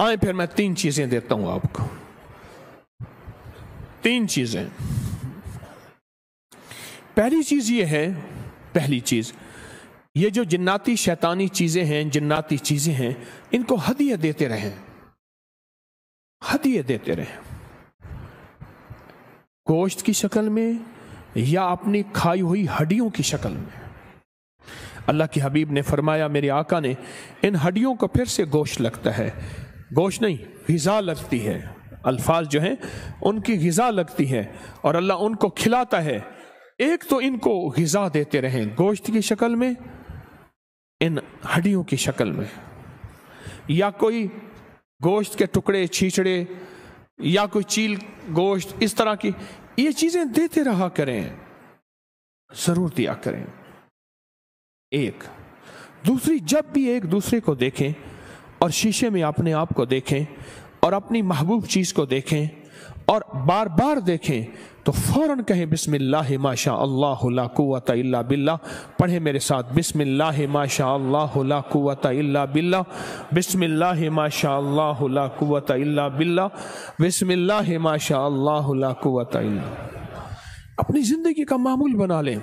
आए फिर मैं तीन चीजें देता हूं आपको तीन चीजें पहली चीज ये है पहली चीज ये जो जिन्नाती शैतानी चीजें हैं जिन्नाती चीजें हैं इनको हदिया देते रहें हदिया देते रहें गोश्त की शक्ल में या अपनी खाई हुई हड्डियों की शक्ल में अल्लाह के हबीब ने फरमाया मेरे आका ने इन हड्डियों को फिर से गोश्त लगता है गोश नहीं गज़ा लगती है अल्फाज जो हैं उनकी गज़ा लगती है और अल्लाह उनको खिलाता है एक तो इनको गज़ा देते रहें गोश्त की शक्ल में इन हड्डियों की शक्ल में या कोई गोश्त के टुकड़े छीछड़े या कोई चील गोश्त इस तरह की ये चीज़ें देते रहा करें ज़रूर दिया करें एक दूसरी जब भी एक दूसरे को देखें और शीशे में अपने आप को देखें और अपनी महबूब चीज़ को देखें और बार बार देखें तो फ़ौरन कहें बिसमिल्लाह माशा अल्लाह कुत इल्ला बिल्ला पढ़े मेरे साथ बिसमिल्लाह माशा अल्लाह कुत इल्ला बिल्ला बिसमिल्लाह माशा अल्लाह कुत इल्ला बिल्ला बिसमिल्लाह माशा अल्लाह कुत इल्ला अपनी ज़िंदगी का मामूल बना लें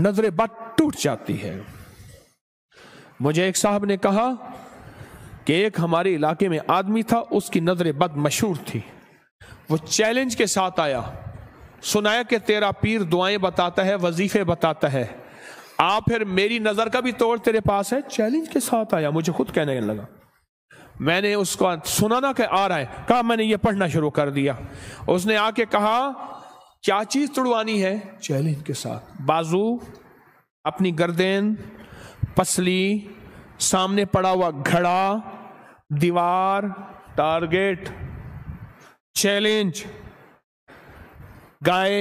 नजरें बद टूट जाती है मुझे एक साहब ने कहा कि एक हमारे इलाके में आदमी था उसकी नजरें बद मशहूर थी वो चैलेंज के साथ आया सुनाया कि तेरा पीर दुआएं बताता है वजीफे बताता है आप फिर मेरी नज़र का भी तोड़ तेरे पास है चैलेंज के साथ आया मुझे खुद कहने लगा मैंने उसको सुना ना कि आ रहा है कहा मैंने ये पढ़ना शुरू कर दिया उसने आके कहा क्या चीज़ तुड़वानी है चैलेंज के साथ बाजू अपनी गर्देन पसली सामने पड़ा हुआ घड़ा दीवार टारगेट चैलेंज गाय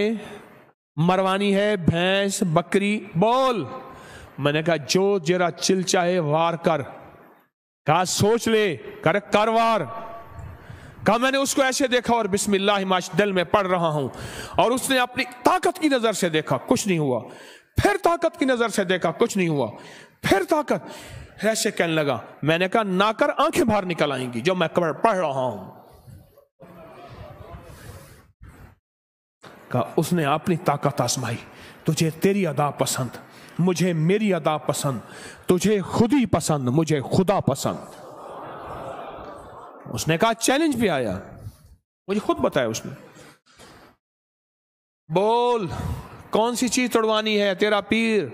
मरवानी है भैंस बकरी बोल मैंने कहा जो जरा चिल चाहे वार कर कहा सोच ले कर कर वार कहा मैंने उसको ऐसे देखा और बिस्मिल्लाह हिमाचल में पढ़ रहा हूं और उसने अपनी ताकत की नजर से देखा कुछ नहीं हुआ फिर ताकत की नजर से देखा कुछ नहीं हुआ फिर ताकत ऐसे कहने लगा मैंने कहा ना कर आंखें बाहर निकल आएंगी जो मैं कबर पढ़ रहा हूं का उसने अपनी ताकत आजमाई तुझे तेरी अदा पसंद मुझे मेरी अदा पसंद तुझे खुद ही पसंद मुझे खुदा पसंद उसने कहा चैलेंज भी आया मुझे खुद बताया उसने बोल कौन सी चीज तोड़वानी है तेरा पीर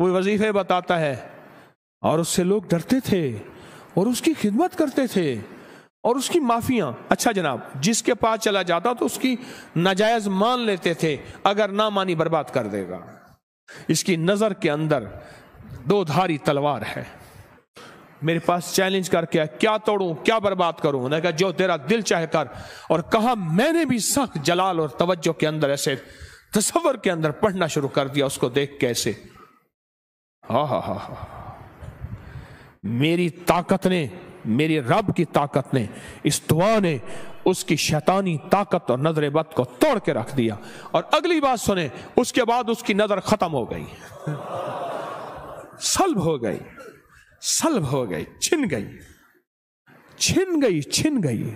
वो वजीफे बताता है और उससे लोग डरते थे और उसकी खिदमत करते थे और उसकी माफियां अच्छा जनाब जिसके पास चला जाता तो उसकी नाजायज मान लेते थे अगर ना मानी बर्बाद कर देगा इसकी नजर के अंदर दो धारी तलवार है मेरे पास चैलेंज करके क्या तोड़ू क्या बर्बाद करूं उन्होंने कहा जो तेरा दिल चाहे कर और कहा मैंने भी सख्त जलाल और तवज्जो के अंदर ऐसे तस्वर के अंदर पढ़ना शुरू कर दिया उसको देख कैसे हा हा हा हा मेरी ताकत ने मेरी रब की ताकत ने इस दुआ ने उसकी शैतानी ताकत और नजर बद को तोड़ के रख दिया और अगली बात सुने उसके बाद उसकी नजर खत्म हो गई सल्ब हो गई सल्ब हो गई छिन गई छिन गई छिन गई